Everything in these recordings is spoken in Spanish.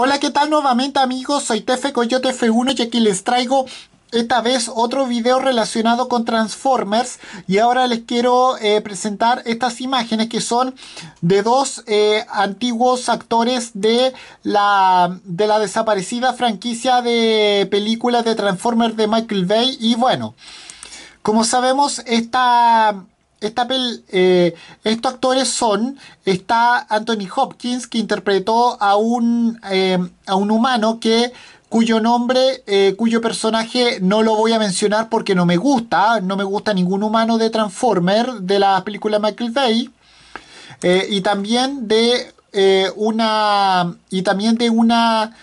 Hola, ¿qué tal nuevamente amigos? Soy Tefe Coyote F1 y aquí les traigo esta vez otro video relacionado con Transformers y ahora les quiero eh, presentar estas imágenes que son de dos eh, antiguos actores de la, de la desaparecida franquicia de películas de Transformers de Michael Bay y bueno, como sabemos esta esta eh, estos actores son, está Anthony Hopkins que interpretó a un, eh, a un humano que cuyo nombre, eh, cuyo personaje no lo voy a mencionar porque no me gusta, no me gusta ningún humano de Transformer de la película Michael Bay y también de una y también de una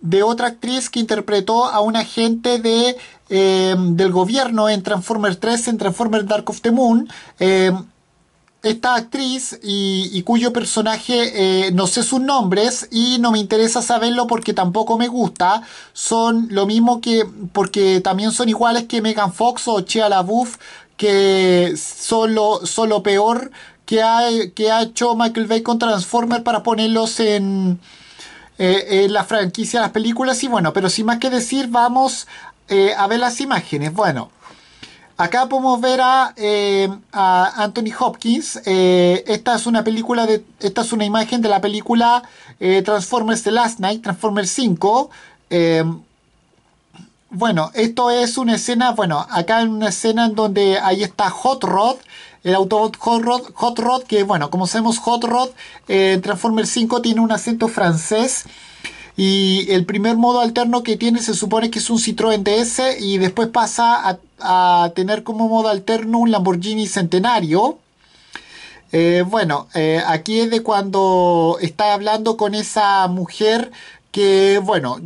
de otra actriz que interpretó a un agente de, em, del gobierno en Transformers 3, en Transformers Dark of the Moon. Em, esta actriz y, cuyo personaje eh, no sé sus nombres y no me interesa saberlo porque tampoco me gusta son lo mismo que porque también son iguales que Megan Fox o Chia LaBeouf que solo lo, peor que ha, que ha hecho Michael Bay con Transformers para ponerlos en, eh, eh, la franquicia de las películas. Y bueno, pero sin más que decir, vamos eh, a ver las imágenes. Bueno, acá podemos ver a, a Anthony Hopkins. esta es una película de. Esta es una imagen de la película Transformers The Last Night, Transformers 5. Bueno, esto es una escena, bueno, acá en una escena en donde ahí está Hot Rod, el autobot Hot Rod, Hot Rod que bueno, como sabemos Hot Rod eh, En Transformers 5 tiene un acento francés y el primer modo alterno que tiene se supone que es un Citroën DS y después pasa a, tener como modo alterno un Lamborghini Centenario. Eh, bueno, eh, aquí es de cuando está hablando con esa mujer que, bueno,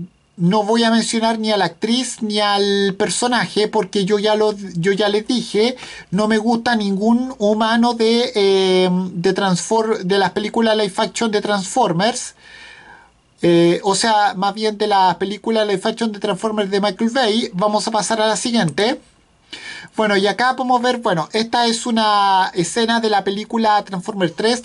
no voy a mencionar ni a la actriz ni al personaje porque yo ya, lo, yo ya les dije, no me gusta ningún humano de, em, de, las películas Life Action de Transformers. Eh, o sea, más bien de las películas Life Action de Transformers de Michael Bay. Vamos a pasar a la siguiente. Bueno, y acá podemos ver, bueno, esta es una escena de la película Transformers 3,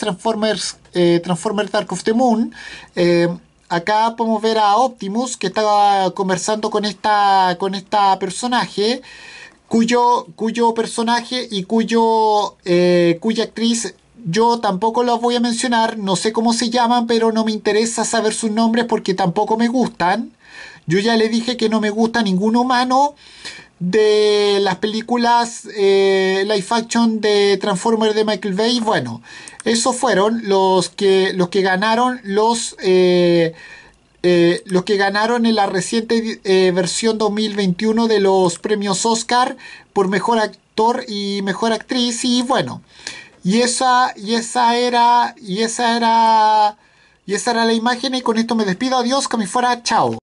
eh, Transformers, Dark of the Moon. Eh, acá podemos ver a Optimus que estaba conversando con esta, con esta personaje, cuyo, cuyo personaje y cuyo, eh, cuya actriz yo tampoco los voy a mencionar, no sé cómo se llaman, pero no me interesa saber sus nombres porque tampoco me gustan. Yo ya le dije que no me gusta ningún humano de las películas eh, live action de Transformers de Michael Bay. Bueno, esos fueron los que, los que ganaron los, eh, eh los que ganaron en la reciente eh, versión 2021 de los premios Oscar por mejor actor y mejor actriz. Y bueno, y esa, y esa era, y esa era, y esa era la imagen. Y con esto me despido. Adiós, que me fuera. Chao.